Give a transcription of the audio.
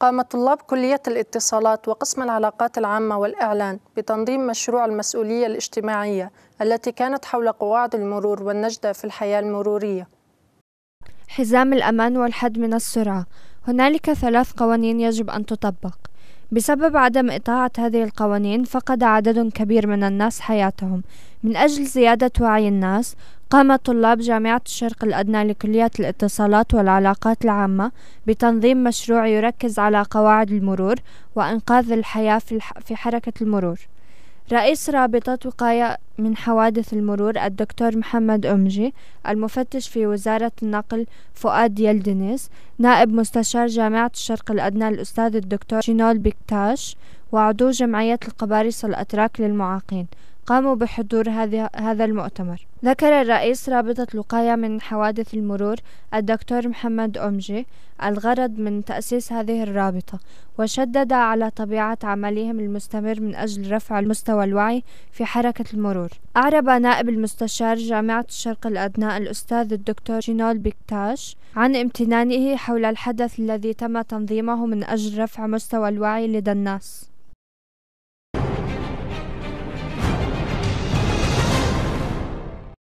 قام طلاب كلية الاتصالات وقسم العلاقات العامة والإعلان بتنظيم مشروع المسؤولية الاجتماعية التي كانت حول قواعد المرور والنجدة في الحياة المرورية. حزام الأمان والحد من السرعة هنالك ثلاث قوانين يجب أن تطبق بسبب عدم إطاعة هذه القوانين فقد عدد كبير من الناس حياتهم من أجل زيادة وعي الناس قام طلاب جامعة الشرق الأدنى لكلية الاتصالات والعلاقات العامة بتنظيم مشروع يركز على قواعد المرور وإنقاذ الحياة في حركة المرور رئيس رابطة وقاية من حوادث المرور الدكتور محمد أمجي المفتش في وزارة النقل فؤاد يلدنيس نائب مستشار جامعة الشرق الأدنى الأستاذ الدكتور شينول بكتاش وعضو جمعية القبارصة الأتراك للمعاقين قاموا بحضور هذا المؤتمر ذكر الرئيس رابطة الوقاية من حوادث المرور الدكتور محمد أمجي الغرض من تأسيس هذه الرابطة وشدد على طبيعة عملهم المستمر من أجل رفع مستوى الوعي في حركة المرور أعرب نائب المستشار جامعة الشرق الأدنى الأستاذ الدكتور جينول بيكتاش عن امتنانه حول الحدث الذي تم تنظيمه من أجل رفع مستوى الوعي لدى الناس